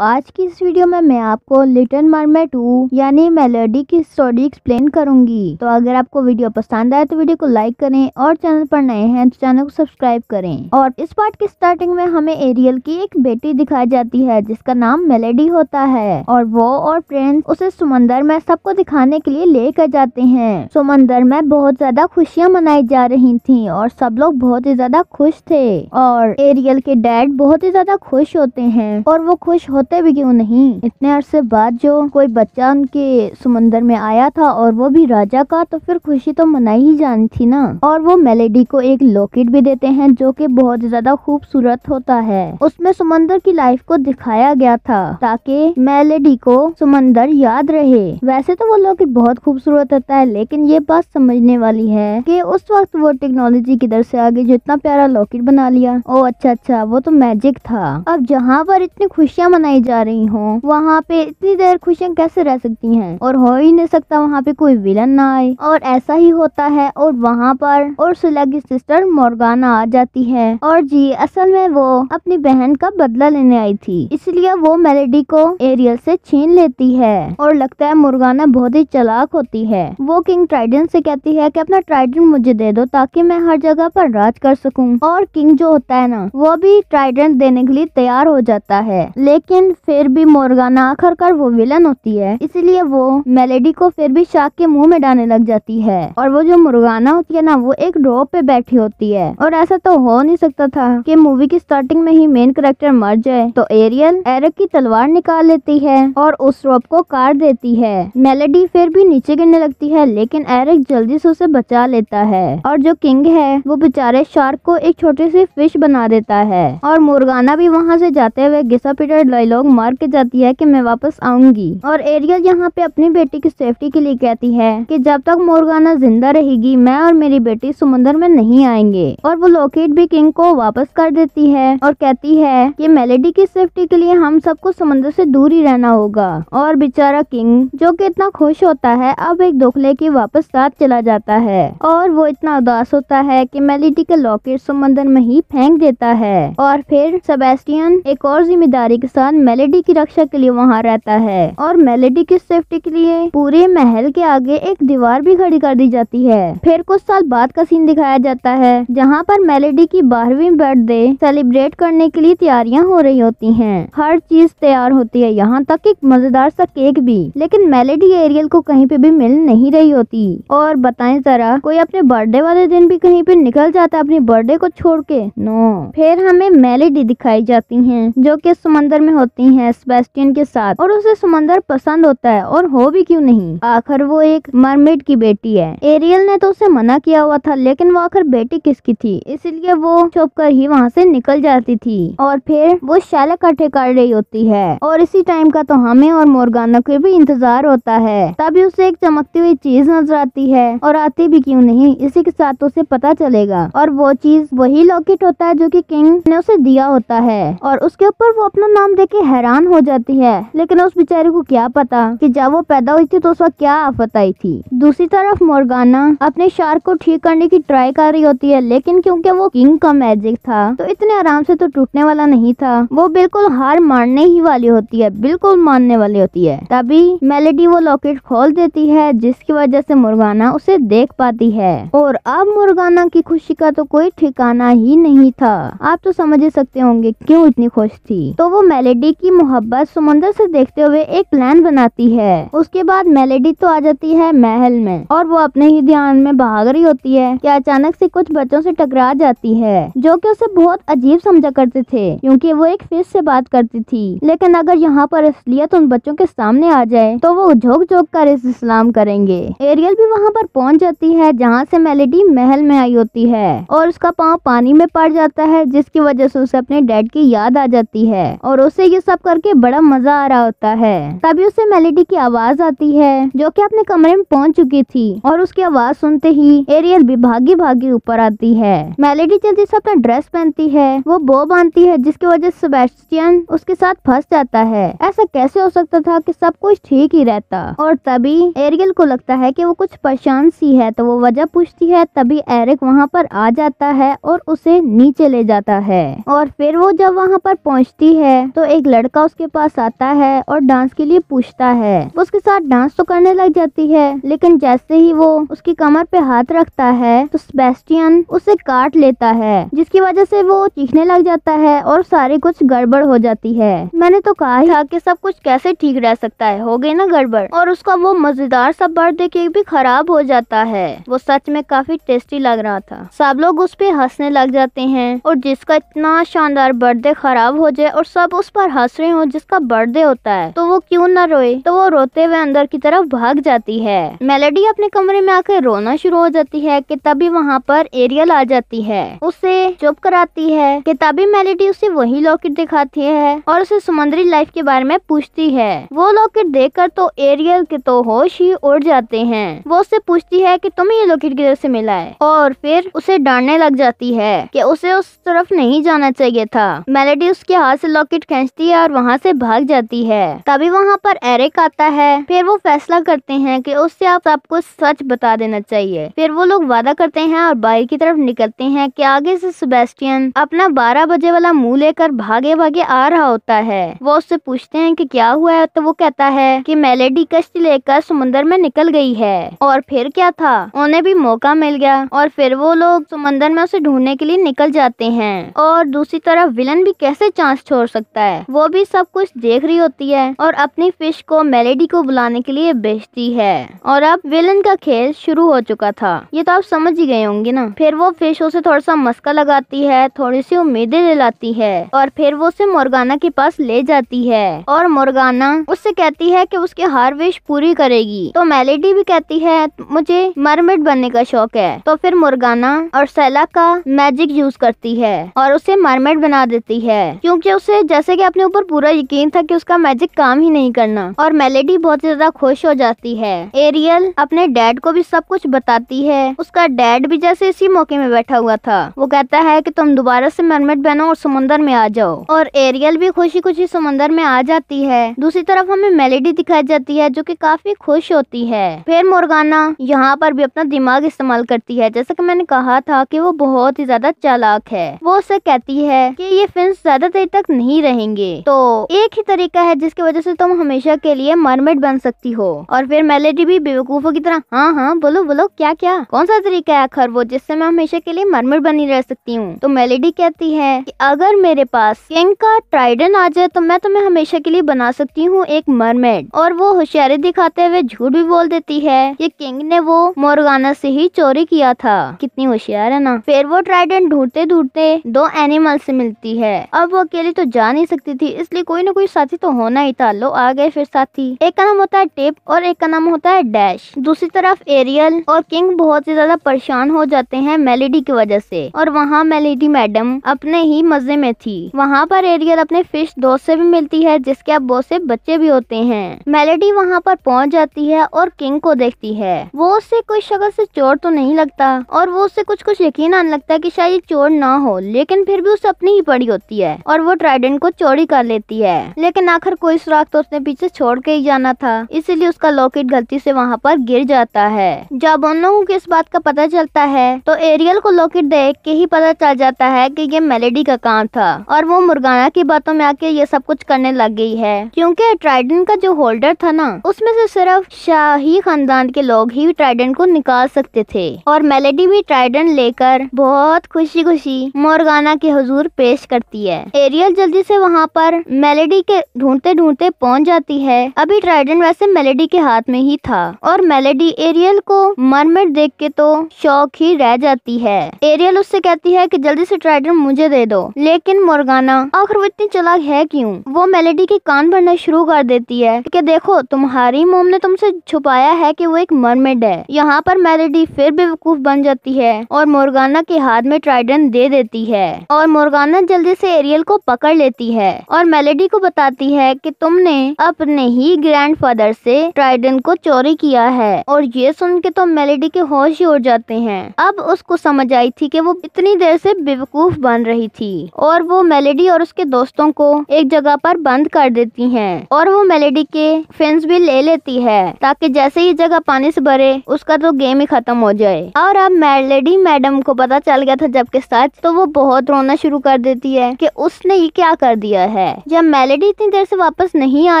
आज की इस वीडियो में मैं आपको लिटन मरमेड टू यानी मेलोडी की स्टोरी एक्सप्लेन करूंगी तो अगर आपको वीडियो पसंद आए तो वीडियो को लाइक करें और चैनल पर नए हैं तो चैनल को सब्सक्राइब करें और इस पार्ट की स्टार्टिंग में हमें एरियल की एक बेटी दिखाई जाती है जिसका नाम मेलेडी होता है और वो और प्रिंस उसे समंदर में सबको दिखाने के लिए लेकर जाते हैं समंदर में बहुत ज्यादा खुशियाँ मनाई जा रही थी और सब लोग बहुत ही ज्यादा खुश थे और एरियल के डैड बहुत ही ज्यादा खुश होते हैं और वो खुश हो होते भी क्यों नहीं इतने अरसे बाद जो कोई बच्चा उनके समंदर में आया था और वो भी राजा का तो फिर खुशी तो मनाई ही जानी थी ना और वो मेलेडी को एक लॉकेट भी देते हैं जो कि बहुत ज्यादा खूबसूरत होता है उसमें समंदर की लाइफ को दिखाया गया था ताकि मेलेडी को समंदर याद रहे वैसे तो वो लॉकेट बहुत खूबसूरत होता है लेकिन ये बात समझने वाली है कि उस वक्त वो टेक्नोलॉजी किधर से आगे जितना प्यारा लॉकेट बना लिया ओ अच्छा अच्छा वो तो मैजिक था अब जहाँ पर इतनी खुशियाँ मनाई बनाई जा रही हो वहाँ पे इतनी देर खुशियाँ कैसे रह सकती हैं और हो ही नहीं सकता वहाँ पे कोई विलन ना आए और ऐसा ही होता है और वहाँ पर और सुला की सिस्टर मोरगाना आ जाती है और जी असल में वो अपनी बहन का बदला लेने आई थी इसलिए वो मेलेडी को एरियल से छीन लेती है और लगता है मुर्गाना बहुत ही चलाक होती है वो किंग ट्राइडेंट से कहती है कि अपना ट्राइडेंट मुझे दे दो ताकि मैं हर जगह पर राज कर सकूं और किंग जो होता है ना वो भी ट्राइडेंट देने के लिए तैयार हो जाता है लेकिन लेकिन फिर भी मोरगाना आखिरकार वो विलन होती है इसलिए वो मेलेडी को फिर भी शाक के मुंह में डालने लग जाती है और वो जो मुर्गाना होती है ना वो एक ड्रॉप पे बैठी होती है और ऐसा तो हो नहीं सकता था कि मूवी की स्टार्टिंग में ही मेन करेक्टर मर जाए तो एरियल एरक की तलवार निकाल लेती है और उस ड्रॉप को काट देती है मेलेडी फिर भी नीचे गिरने लगती है लेकिन एरक जल्दी से उसे बचा लेता है और जो किंग है वो बेचारे शार्क को एक छोटी सी फिश बना देता है और मुर्गाना भी वहाँ से जाते हुए घिसा पिटर डायलॉग मार के जाती है कि मैं वापस आऊंगी और एरियल यहाँ पे अपनी बेटी की सेफ्टी के लिए कहती है कि जब तक मोरगाना जिंदा रहेगी मैं और मेरी बेटी समुन्द्र में नहीं आएंगे और वो लॉकेट भी किंग को वापस कर देती है और कहती है कि मेलेडी की सेफ्टी के लिए हम सबको समुन्द्र से दूर ही रहना होगा और बेचारा किंग जो कि इतना खुश होता है अब एक दुखले के वापस साथ चला जाता है और वो इतना उदास होता है की मेलेडी का लॉकेट समुन्द्र में ही फेंक देता है और फिर सबेस्टियन एक और जिम्मेदारी के साथ इंसान मेलेडी की रक्षा के लिए वहाँ रहता है और मेलेडी की सेफ्टी के लिए पूरे महल के आगे एक दीवार भी खड़ी कर दी जाती है फिर कुछ साल बाद का सीन दिखाया जाता है जहाँ पर मेलेडी की बारहवीं बर्थडे सेलिब्रेट करने के लिए तैयारियाँ हो रही होती है हर चीज तैयार होती है यहाँ तक एक मजेदार सा केक भी लेकिन मेलेडी एरियल को कहीं पे भी मिल नहीं रही होती और बताए जरा कोई अपने बर्थडे वाले दिन भी कहीं पे निकल जाता है अपने बर्थडे को छोड़ के नो फिर हमें मेलेडी दिखाई जाती है जो की समंदर में होती हैं सेबेस्टियन के साथ और उसे समंदर पसंद होता है और हो भी क्यों नहीं आखिर वो एक मरमेड की बेटी है एरियल ने तो उसे मना किया हुआ था लेकिन वो आखिर बेटी किसकी थी इसलिए वो छुप कर ही वहाँ से निकल जाती थी और फिर वो शैल इकट्ठे कर रही होती है और इसी टाइम का तो हमें और मोरगाना के भी इंतजार होता है तभी उसे एक चमकती हुई चीज नजर आती है और आती भी क्यूँ नहीं इसी के साथ तो उसे पता चलेगा और वो चीज वही लॉकेट होता है जो की किंग ने उसे दिया होता है और उसके ऊपर वो अपना नाम देख के हैरान हो जाती है लेकिन उस बेचारे को क्या पता कि जब वो पैदा हुई थी तो उस वक्त क्या आफत आई थी दूसरी तरफ मोरगाना अपने शार्क को ठीक करने की ट्राई कर रही होती है लेकिन क्योंकि वो किंग का मैजिक था तो इतने आराम से तो टूटने वाला नहीं था वो बिल्कुल हार मारने ही वाली होती है बिल्कुल मानने वाली होती है तभी मेलेडी वो लॉकेट खोल देती है जिसकी वजह से मुर्गाना उसे देख पाती है और अब मुर्गाना की खुशी का तो कोई ठिकाना ही नहीं था आप तो समझ ही सकते होंगे क्यों इतनी खुश थी तो वो मेलेडी मेलेडी की मोहब्बत समुंदर से देखते हुए एक प्लान बनाती है उसके बाद मेलेडी तो आ जाती है महल में और वो अपने ही ध्यान में भाग रही होती है कि अचानक से कुछ बच्चों से टकरा जाती है जो कि उसे बहुत अजीब समझा करते थे क्योंकि वो एक फिश से बात करती थी लेकिन अगर यहाँ पर असलियत उन बच्चों के सामने आ जाए तो वो झोंक झोंक कर इस्लाम करेंगे एरियल भी वहाँ पर पहुँच जाती है जहाँ से मेलेडी महल में आई होती है और उसका पाँव पानी में पड़ जाता है जिसकी वजह से उसे अपने डैड की याद आ जाती है और उसे ये सब करके बड़ा मजा आ रहा होता है तभी उसे मेलेडी की आवाज आती है जो कि अपने कमरे में पहुंच चुकी थी और उसकी आवाज सुनते ही एरियल भी भागी भागी ऊपर आती है मेलेडी जल्दी से अपना ड्रेस पहनती है वो बो बांधती है जिसकी वजह से सेबेस्टियन उसके साथ फंस जाता है ऐसा कैसे हो सकता था की सब कुछ ठीक ही रहता और तभी एरियल को लगता है की वो कुछ परेशान सी है तो वो वजह पूछती है तभी एरिक वहाँ पर आ जाता है और उसे नीचे ले जाता है और फिर वो जब वहाँ पर पहुँचती है तो एक एक लड़का उसके पास आता है और डांस के लिए पूछता है वो उसके साथ डांस तो करने लग जाती है लेकिन जैसे ही वो उसकी कमर पे हाथ रखता है तो सेबेस्टियन उसे काट लेता है जिसकी वजह से वो चीखने लग जाता है और सारी कुछ गड़बड़ हो जाती है मैंने तो कहा था कि सब कुछ कैसे ठीक रह सकता है हो गई ना गड़बड़ और उसका वो मजेदार सा बर्थडे केक भी खराब हो जाता है वो सच में काफी टेस्टी लग रहा था सब लोग उस पर हंसने लग जाते हैं और जिसका इतना शानदार बर्थडे खराब हो जाए और सब उस पर पर हंस रहे हो जिसका बर्थडे होता है तो वो क्यों ना रोए तो वो रोते हुए अंदर की तरफ भाग जाती है मेलेडी अपने कमरे में आकर रोना शुरू हो जाती है कि तभी वहाँ पर एरियल आ जाती है उसे चुप कराती है कि तभी मेलेडी उसे वही लॉकेट दिखाती है और उसे समुद्री लाइफ के बारे में पूछती है वो लॉकेट कर तो एरियल के तो होश ही उड़ जाते हैं वो उससे पूछती है की तुम्हें ये लॉकेट किधर से मिला है और फिर उसे डांटने लग जाती है की उसे उस तरफ नहीं जाना चाहिए था मेलेडी उसके हाथ से लॉकेट खेच समझती है और वहाँ से भाग जाती है तभी वहाँ पर एरिक आता है फिर वो फैसला करते हैं कि उससे आप कुछ सच बता देना चाहिए फिर वो लोग वादा करते हैं और बाहर की तरफ निकलते हैं कि आगे से सुबेस्टियन अपना बारह बजे वाला मुँह लेकर भागे भागे आ रहा होता है वो उससे पूछते हैं की क्या हुआ है तो वो कहता है की मेलेडी कश्ती लेकर समुन्दर में निकल गई है और फिर क्या था उन्हें भी मौका मिल गया और फिर वो लोग समंदर में उसे ढूंढने के लिए निकल जाते हैं और दूसरी तरफ विलन भी कैसे चांस छोड़ सकता है वो भी सब कुछ देख रही होती है और अपनी फिश को मेलेडी को बुलाने के लिए बेचती है और अब विलन का खेल शुरू हो चुका था ये तो आप समझ ही गए होंगे ना फिर वो फिश उसे थोड़ा सा मस्का लगाती है थोड़ी सी उम्मीदें दिलाती है और फिर वो उसे मोरगाना के पास ले जाती है और मोरगाना उससे कहती है की उसकी हर विश पूरी करेगी तो मेलेडी भी कहती है मुझे मरमेड बनने का शौक है तो फिर मोरगाना और सैला का मैजिक यूज करती है और उसे मरमेड बना देती है क्योंकि उसे जैसे कि अपने ऊपर पूरा यकीन था कि उसका मैजिक काम ही नहीं करना और मेलेडी बहुत ज्यादा खुश हो जाती है एरियल अपने डैड को भी सब कुछ बताती है उसका डैड भी जैसे इसी मौके में बैठा हुआ था वो कहता है की तुम दोबारा से मरमेट बनो और समुन्दर में आ जाओ और एरियल भी खुशी खुशी समुन्दर में आ जाती है दूसरी तरफ हमें मेलेडी दिखाई जाती है जो की काफी खुश होती है फिर मोरगाना यहाँ पर भी अपना दिमाग इस्तेमाल करती है जैसा की मैंने कहा था की वो बहुत ही ज्यादा चालाक है वो उसे कहती है की ये फिल्म ज्यादा देर तक नहीं रहेंगे जाएंगे तो एक ही तरीका है जिसकी वजह से तुम हमेशा के लिए मरमेड बन सकती हो और फिर मेलेडी भी बेवकूफों की तरह हाँ हाँ बोलो बोलो क्या क्या कौन सा तरीका है खर वो जिससे मैं हमेशा के लिए मरमेड बनी रह सकती हूँ तो मेलेडी कहती है कि अगर मेरे पास किंग का ट्राइडन आ जाए तो मैं तुम्हें हमेशा के लिए बना सकती हूँ एक मरमेड और वो होशियारी दिखाते हुए झूठ भी बोल देती है की किंग ने वो मोरगाना से ही चोरी किया था कितनी होशियार है ना फिर वो ट्राइडन ढूंढते ढूंढते दो एनिमल से मिलती है अब वो अकेली तो जा नहीं सकती होती थी इसलिए कोई ना कोई साथी तो होना ही था लो आ गए फिर साथी एक का नाम होता है टिप और एक का नाम होता है डैश दूसरी तरफ एरियल और किंग बहुत ही ज्यादा परेशान हो जाते हैं मेलेडी की वजह से और वहाँ मेलेडी मैडम अपने ही मजे में थी वहाँ पर एरियल अपने फिश दोस्त से भी मिलती है जिसके अब बहुत से बच्चे भी होते हैं मेलेडी वहाँ पर पहुँच जाती है और किंग को देखती है वो उससे कोई शक्ल से चोर तो नहीं लगता और वो उससे कुछ कुछ यकीन आने लगता है की शायद ये चोर ना हो लेकिन फिर भी उसे अपनी ही पड़ी होती है और वो ट्राइडेंट को चोरी चोरी कर लेती है लेकिन आखिर कोई सुराख तो उसने पीछे छोड़ के ही जाना था इसीलिए उसका लॉकेट गलती से वहाँ पर गिर जाता है जब उन लोगों को इस बात का पता चलता है तो एरियल को लॉकेट देख के ही पता चल जाता है की ये मेलेडी का काम था और वो मुर्गाना की बातों में आके ये सब कुछ करने लग गई है क्योंकि ट्राइडन का जो होल्डर था ना उसमें से सिर्फ शाही खानदान के लोग ही ट्राइडन को निकाल सकते थे और मेलेडी भी ट्राइडन लेकर बहुत खुशी खुशी मोरगाना के हजूर पेश करती है एरियल जल्दी से वहाँ पर मेलेडी के ढूंढते ढूंढते पहुंच जाती है अभी ट्राइडेंट वैसे मेलेडी के हाथ में ही था और मेलेडी एरियल को मरमेड देख के तो शौक ही रह जाती है एरियल उससे कहती है कि जल्दी से ट्राइडेंट मुझे दे दो लेकिन मोरगाना आखिर वो इतनी चलाक है क्यूँ वो मेलेडी के कान भरना शुरू कर देती है कि देखो तुम्हारी मोम ने तुमसे छुपाया है कि वो एक मरमेड है यहाँ पर मेलेडी फिर बेवकूफ बन जाती है और मोरगाना के हाथ में ट्राइडेंट दे देती है और मोरगाना जल्दी से एरियल को पकड़ लेती है है और मेलेडी को बताती है कि तुमने अपने ही ग्रैंडफादर से ट्राइडेंट को चोरी किया है और ये सुन के तो मेलेडी के होश ही उड़ जाते हैं अब उसको समझ आई थी कि वो इतनी देर से बेवकूफ बन रही थी और वो मेलेडी और उसके दोस्तों को एक जगह पर बंद कर देती है और वो मेलेडी के फेंस भी ले लेती है ताकि जैसे ही जगह पानी से भरे उसका तो गेम ही खत्म हो जाए और अब मेलेडी मैडम को पता चल गया था जबकि सच तो वो बहुत रोना शुरू कर देती है कि उसने ये क्या कर दिया होता है जब मेलेडी इतनी देर से वापस नहीं आ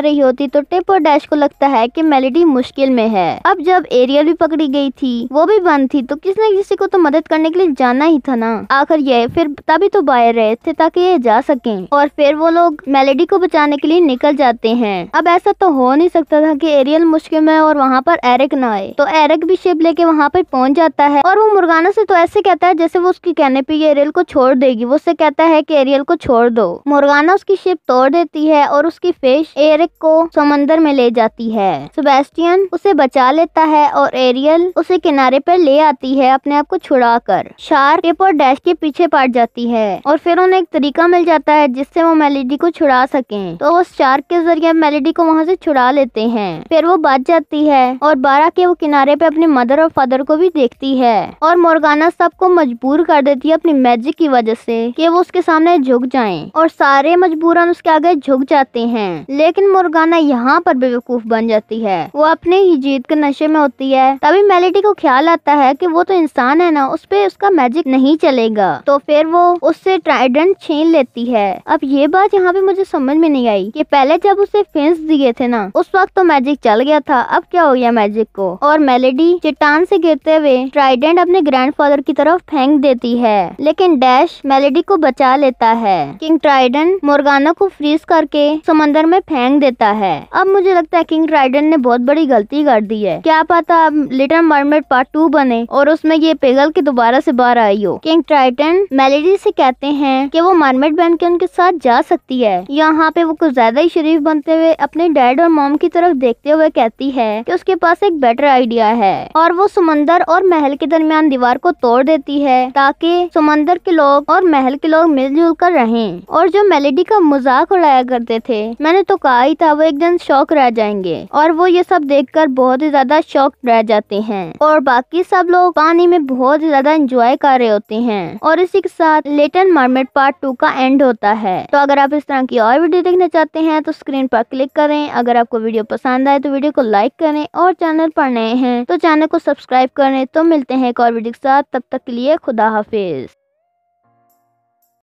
रही होती तो टिप और डैश को लगता है कि मेलेडी मुश्किल में है अब जब एरियल भी पकड़ी गई थी वो भी बंद थी तो किसी न किसी को तो मदद करने के लिए जाना ही था ना आखिर ये फिर तभी तो बाहर रहे थे ताकि ये जा सके और फिर वो लोग मेलेडी को बचाने के लिए निकल जाते हैं अब ऐसा तो हो नहीं सकता था की एरियल मुश्किल में और वहाँ पर एरिक न आए तो एरिक भी शिप लेके वहाँ पर पहुँच जाता है और वो मुर्गाना से तो ऐसे कहता है जैसे वो उसके कहने पे एरियल को छोड़ देगी वो उससे कहता है की एरियल को छोड़ दो मुर्गाना उसकी की शिप तोड़ देती है और उसकी फिश एरिक को समंदर में ले जाती है सुबेस्टियन उसे बचा लेता है और एरियल उसे किनारे पर ले आती है अपने आप को छुड़ा कर शार्क और डैश के पीछे पड़ जाती है और फिर उन्हें एक तरीका मिल जाता है जिससे वो मेलेडी को छुड़ा सके तो वो शार्क के जरिए मेलेडी को वहाँ से छुड़ा लेते हैं फिर वो बच जाती है और बारह के वो किनारे पे अपने मदर और फादर को भी देखती है और मोरगाना सबको मजबूर कर देती है अपनी मैजिक की वजह से कि वो उसके सामने झुक जाएं और सारे मजबूर मजबूरन उसके आगे झुक जाते हैं लेकिन मुर्गाना यहाँ पर बेवकूफ बन जाती है वो अपने ही जीत के नशे में होती है तभी मेलेडी को ख्याल आता है कि वो तो इंसान है ना उस पर उसका मैजिक नहीं चलेगा तो फिर वो उससे ट्राइडेंट छीन लेती है अब ये बात यहाँ पे मुझे समझ में नहीं आई कि पहले जब उसे फिंस दिए थे ना उस वक्त तो मैजिक चल गया था अब क्या हो गया मैजिक को और मेलेडी चट्टान से गिरते हुए ट्राइडेंट अपने ग्रैंडफादर की तरफ फेंक देती है लेकिन डैश मेलेडी को बचा लेता है किंग ट्राइडेंट मुर्गा गाना को फ्रीज करके समंदर में फेंक देता है अब मुझे लगता है किंग राइडन ने बहुत बड़ी गलती कर दी है क्या पता अब लिटल मरमेड पार्ट टू बने और उसमें ये पिघल के दोबारा से बाहर आई हो किंग ट्राइटन मेलेडी से कहते हैं कि वो मरमेड बन के उनके साथ जा सकती है यहाँ पे वो कुछ ज्यादा ही शरीफ बनते हुए अपने डैड और मॉम की तरफ देखते हुए कहती है कि उसके पास एक बेटर आइडिया है और वो समंदर और महल के दरमियान दीवार को तोड़ देती है ताकि समंदर के लोग और महल के लोग मिलजुल कर रहे और जो मेलेडी का मजाक उड़ाया करते थे मैंने तो कहा ही था वो एक दिन शौक रह जाएंगे और वो ये सब देखकर बहुत ही ज्यादा शौक रह जाते हैं और बाकी सब लोग पानी में बहुत ही ज्यादा इंजॉय कर रहे होते हैं और इसी के साथ लेटन मार्मेट पार्ट टू का एंड होता है तो अगर आप इस तरह की और वीडियो देखना चाहते हैं तो स्क्रीन पर क्लिक करें अगर आपको वीडियो पसंद आए तो वीडियो को लाइक करें और चैनल पर नए हैं तो चैनल को सब्सक्राइब करें तो मिलते हैं एक और वीडियो के साथ तब तक के लिए खुदा हाफिज